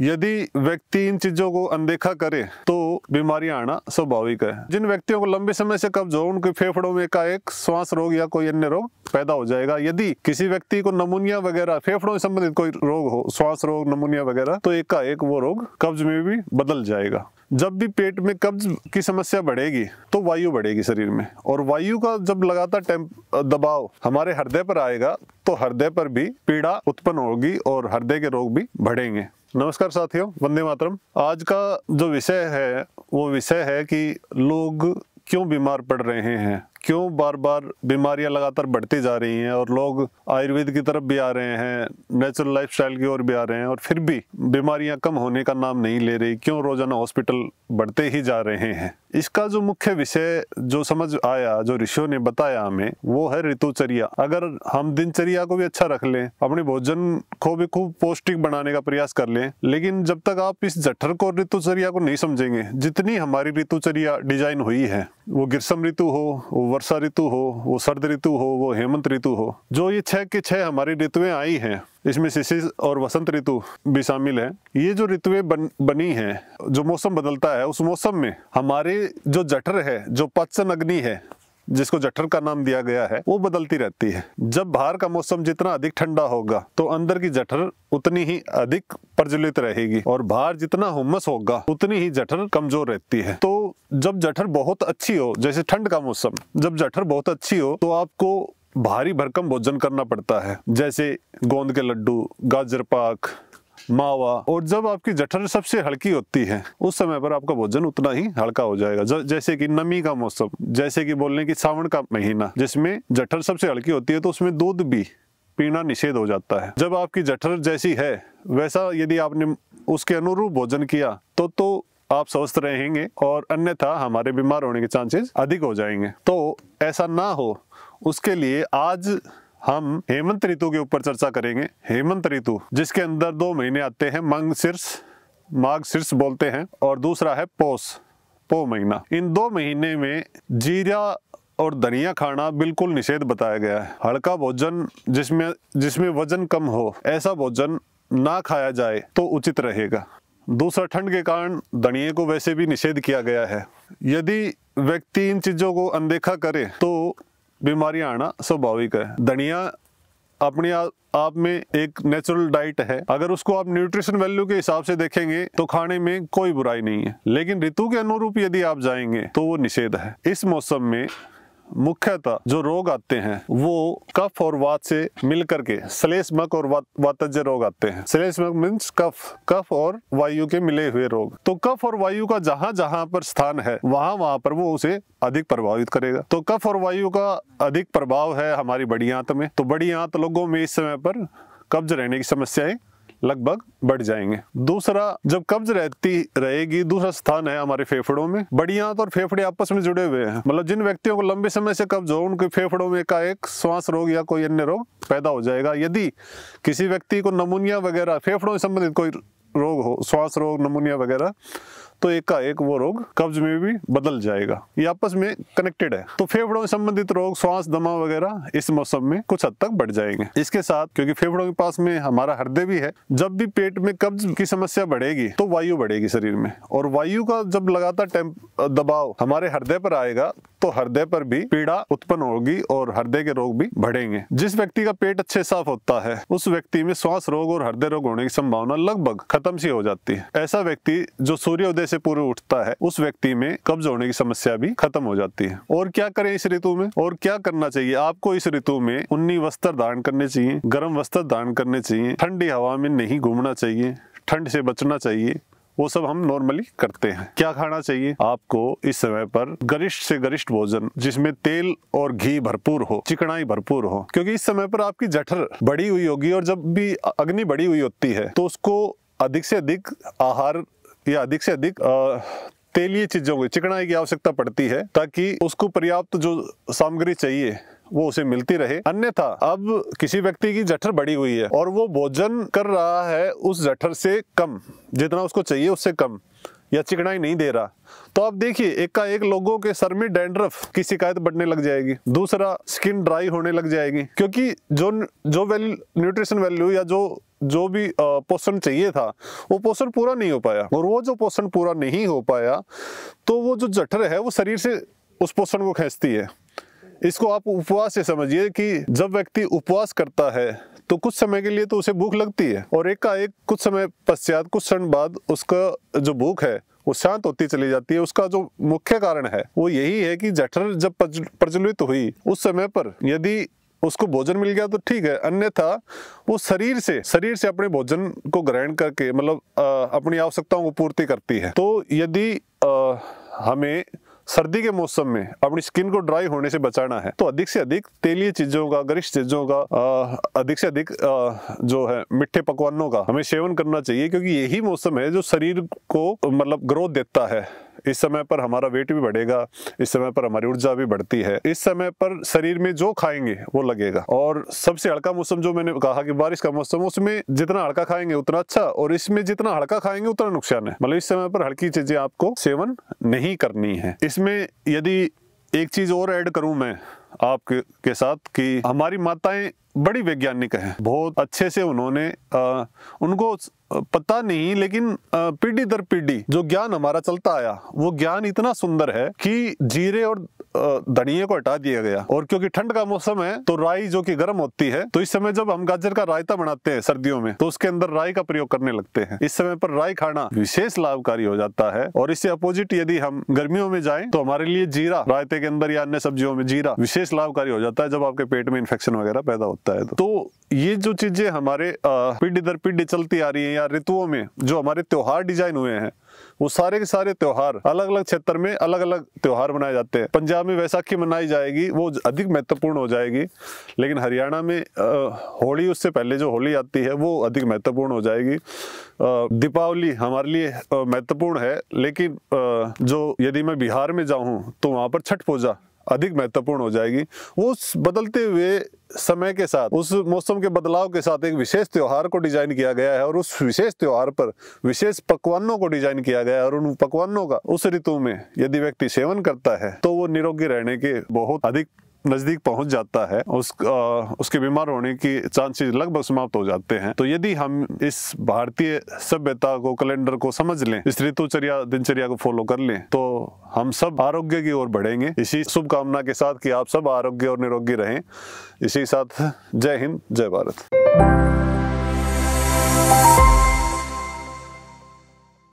यदि व्यक्ति इन चीजों को अनदेखा करे तो बीमारियां आना स्वाभाविक है जिन व्यक्तियों को लंबे समय से कब्ज हो उनके फेफड़ों में का एक श्वास रोग या कोई अन्य रोग पैदा हो जाएगा यदि किसी व्यक्ति को नमूनिया वगैरह फेफड़ों से संबंधित कोई रोग हो श्वास रोग नमूनिया वगैरह तो एक का एक वो रोग कब्ज में भी बदल जाएगा जब भी पेट में कब्ज की समस्या बढ़ेगी तो वायु बढ़ेगी शरीर में और वायु का जब लगातार दबाव हमारे हृदय पर आएगा तो हृदय पर भी पीड़ा उत्पन्न होगी और हृदय के रोग भी बढ़ेंगे नमस्कार साथियों वंदे मातरम आज का जो विषय है वो विषय है कि लोग क्यों बीमार पड़ रहे हैं क्यों बार बार बीमारियां लगातार बढ़ती जा रही हैं और लोग आयुर्वेद की तरफ भी आ रहे हैं नेचुरल लाइफस्टाइल की ओर भी आ रहे हैं और फिर भी बीमारियां कम होने का नाम नहीं ले रही क्यों रोजाना हॉस्पिटल बढ़ते ही जा रहे हैं इसका जो मुख्य विषय जो समझ आया जो ऋषियों ने बताया हमें वो है ऋतुचर्या अगर हम दिनचर्या को भी अच्छा रख लें अपने भोजन को भी खूब पौष्टिक बनाने का प्रयास कर लें लेकिन जब तक आप इस जठर को ऋतुचर्या को नहीं समझेंगे जितनी हमारी ऋतुचर्या डिजाइन हुई है वो ग्रीष्म ऋतु हो वो वर्षा ऋतु हो वो सर्द ऋतु हो वो हेमंत ऋतु हो जो ये छह के छह हमारी ऋतुएं आई हैं इसमें शिशिर और वसंत ऋतु भी शामिल है ये जो ऋतुएं बन, बनी है जो मौसम बदलता है उस मौसम में हमारे जो जठर है जो पचन अग्नि है जिसको जठर का नाम दिया गया है वो बदलती रहती है जब बाहर का मौसम जितना अधिक ठंडा होगा तो अंदर की जठर उतनी ही अधिक प्रज्वलित रहेगी और बाहर जितना हुमस होगा उतनी ही जठर कमजोर रहती है तो जब जठर बहुत अच्छी हो जैसे ठंड का मौसम जब जठर बहुत अच्छी हो तो आपको भारी भरकम भोजन करना पड़ता है जैसे गोंद के लड्डू गाजर पाक मावा और जब आपकी जठर सबसे हल्की होती है उस समय पर आपका भोजन उतना ही हल्का हो जाएगा जैसे कि नमी का मौसम जैसे कि बोलने की सावन का महीना जिसमें जठर सबसे हल्की होती है तो उसमें दूध भी पीना निषेध हो जाता है जब आपकी जठर जैसी है वैसा यदि आपने उसके अनुरूप भोजन किया तो तो आप स्वस्थ रहेंगे और अन्यथा हमारे बीमार होने के चांसेस अधिक हो जाएंगे तो ऐसा ना हो उसके लिए आज हम हेमंत ऋतु के ऊपर चर्चा करेंगे हेमंत ऋतु जिसके अंदर दो महीने आते हैं मंग शीर्ष माघ शीर्ष बोलते हैं और दूसरा है पोष पो महीना इन दो महीने में जीरा और धनिया खाना बिल्कुल निषेध बताया गया है हल्का भोजन जिसमें जिसमें वजन कम हो ऐसा भोजन ना खाया जाए तो उचित रहेगा दूसरा ठंड के कारण धनिये को वैसे भी निषेध किया गया है यदि व्यक्ति इन चीज़ों को अनदेखा करे तो बीमारियां आना स्वाभाविक है धनिया अपने आप आप में एक नेचुरल डाइट है अगर उसको आप न्यूट्रिशन वैल्यू के हिसाब से देखेंगे तो खाने में कोई बुराई नहीं है लेकिन ऋतु के अनुरूप यदि आप जाएंगे तो वो निषेध है इस मौसम में मुख्यतः जो रोग आते हैं वो कफ और वात से मिलकर के श्लेष्मक और वातज्य रोग आते हैं श्लेष्मक मीन्स कफ कफ और वायु के मिले हुए रोग तो कफ और वायु का जहां जहां पर स्थान है वहां वहां पर वो उसे अधिक प्रभावित करेगा तो कफ और वायु का अधिक प्रभाव है हमारी बड़ी आंत में तो बड़ी आंत लोगों में इस समय पर कब्ज रहने की समस्याएं लगभग बढ़ जाएंगे दूसरा जब कब्ज रहती रहेगी दूसरा स्थान है हमारे फेफड़ों में बड़ी आंत तो और फेफड़े आपस में जुड़े हुए हैं मतलब जिन व्यक्तियों को लंबे समय से कब्ज हो उनके फेफड़ों में का एक श्वास रोग या कोई अन्य रोग पैदा हो जाएगा यदि किसी व्यक्ति को नमूनिया वगैरह फेफड़ों से संबंधित कोई रोग हो श्वास रोग नमूनिया वगैरह तो एक का एक वो रोग कब्ज में भी बदल जाएगा ये आपस में कनेक्टेड है तो फेफड़ों में संबंधित रोग श्वास दमा वगैरह इस मौसम में कुछ हद तक बढ़ जाएंगे इसके साथ क्योंकि फेफड़ों के पास में हमारा हृदय भी है जब भी पेट में कब्ज की समस्या बढ़ेगी तो वायु बढ़ेगी शरीर में और वायु का जब लगातार दबाव हमारे हृदय पर आएगा तो हृदय पर भी पीड़ा उत्पन्न होगी और हृदय के रोग भी बढ़ेंगे जिस व्यक्ति का पेट अच्छे साफ होता है उस व्यक्ति में श्वास रोग और हृदय रोग होने की संभावना लगभग खत्म सी हो जाती है ऐसा व्यक्ति जो सूर्य उदय से पूर्व उठता है उस व्यक्ति में कब्ज होने की समस्या भी खत्म हो जाती है और क्या करें इस ऋतु में और क्या करना चाहिए आपको इस ऋतु में उन्नी वस्त्र धारण करने चाहिए गर्म वस्त्र धारण करने चाहिए ठंडी हवा में नहीं घूमना चाहिए ठंड से बचना चाहिए वो सब हम नॉर्मली करते हैं क्या खाना चाहिए आपको इस समय पर गरिष्ठ से गरिष्ठ भोजन जिसमें तेल और घी भरपूर हो चिकनाई भरपूर हो क्योंकि इस समय पर आपकी जठर बड़ी हुई होगी और जब भी अग्नि बड़ी हुई होती है तो उसको अधिक से अधिक आहार या अधिक से अधिक आ, तेलीय चीजों की चिकनाई की आवश्यकता पड़ती है ताकि उसको पर्याप्त जो सामग्री चाहिए वो उसे मिलती रहे अन्यथा अब किसी व्यक्ति की जठर बड़ी हुई है और वो भोजन कर रहा है उस जठर से कम जितना उसको चाहिए उससे कम या चिकनाई नहीं दे रहा तो आप देखिए एक का एक लोगों के सर में डेंड्रफ की शिकायत बढ़ने लग जाएगी दूसरा स्किन ड्राई होने लग जाएगी क्योंकि जो जो वैल्यू न्यूट्रिशन वैल्यू या जो जो भी पोषण चाहिए था वो पोषण पूरा नहीं हो पाया और वो जो पोषण पूरा नहीं हो पाया तो वो जो जठर है वो शरीर से उस पोषण को खेचती है इसको आप उपवास से समझिए कि जब व्यक्ति उपवास करता है तो कुछ समय के लिए तो उसे भूख लगती है और एक का एक कुछ समय पश्चात कुछ क्षण बाद उसका जो भूख है वो शांत होती चली जाती है उसका जो मुख्य कारण है वो यही है कि जठर जब प्रज्वलित हुई उस समय पर यदि उसको भोजन मिल गया तो ठीक है अन्यथा वो शरीर से शरीर से अपने भोजन को ग्रहण करके मतलब अपनी आवश्यकताओं को पूर्ति करती है तो यदि आ, हमें सर्दी के मौसम में अपनी स्किन को ड्राई होने से बचाना है तो अधिक से अधिक तेलीय चीजों का गरिष्ठ चीजों का अधिक से अधिक जो है मिठे पकवानों का हमें सेवन करना चाहिए क्योंकि यही मौसम है जो शरीर को मतलब ग्रोथ देता है इस समय पर हमारा वेट भी बढ़ेगा इस समय पर हमारी ऊर्जा भी बढ़ती है इस समय पर शरीर में जो खाएंगे वो लगेगा और सबसे हल्का मौसम जो मैंने कहा कि बारिश का मौसम उसमें जितना हल्का खाएंगे उतना अच्छा और इसमें जितना हल्का खाएंगे उतना नुकसान है मतलब इस समय पर हल्की चीजें आपको सेवन नहीं करनी है इसमें यदि एक चीज और ऐड करूं मैं आपके के साथ कि हमारी माताएं बड़ी वैज्ञानिक हैं बहुत अच्छे से उन्होंने आ, उनको पता नहीं लेकिन पीढ़ी दर पीढ़ी जो ज्ञान हमारा चलता आया वो ज्ञान इतना सुंदर है कि जीरे और धनिये को हटा दिया गया और क्योंकि ठंड का मौसम है तो राई जो कि गर्म होती है तो इस समय जब हम गाजर का रायता बनाते हैं सर्दियों में तो उसके अंदर राई का प्रयोग करने लगते हैं इस समय पर राई खाना विशेष लाभकारी हो जाता है और इससे अपोजिट यदि हम गर्मियों में जाए तो हमारे लिए जीरा रायते के अंदर या अन्य सब्जियों में जीरा विशेष विशेष लाभकारी हो जाता है जब आपके पेट में इन्फेक्शन वगैरह पैदा होता है तो, तो ये जो चीजें हमारे पीढ़ी दर पीढ़ी चलती आ रही है या ऋतुओं में जो हमारे त्योहार डिजाइन हुए हैं वो सारे के सारे त्योहार अलग अलग क्षेत्र में अलग अलग त्योहार मनाए जाते हैं पंजाब में वैसाखी मनाई जाएगी वो अधिक महत्वपूर्ण हो जाएगी लेकिन हरियाणा में होली उससे पहले जो होली आती है वो अधिक महत्वपूर्ण हो जाएगी दीपावली हमारे लिए महत्वपूर्ण है लेकिन जो यदि मैं बिहार में जाऊँ तो वहाँ पर छठ पूजा अधिक महत्वपूर्ण हो जाएगी वो उस बदलते हुए समय के साथ उस मौसम के बदलाव के साथ एक विशेष त्यौहार को डिजाइन किया गया है और उस विशेष त्यौहार पर विशेष पकवानों को डिजाइन किया गया है और उन पकवानों का उस ऋतु में यदि व्यक्ति सेवन करता है तो वो निरोगी रहने के बहुत अधिक नज़दीक पहुंच जाता है उस आ, उसके बीमार होने की चांसेस लगभग समाप्त हो जाते हैं तो यदि हम इस भारतीय सभ्यता को कैलेंडर को समझ लें इस ऋतुचर्या दिनचर्या को फॉलो कर लें तो हम सब आरोग्य की ओर बढ़ेंगे इसी शुभकामना के साथ कि आप सब आरोग्य और निरोगी रहें इसी साथ जय हिंद जय भारत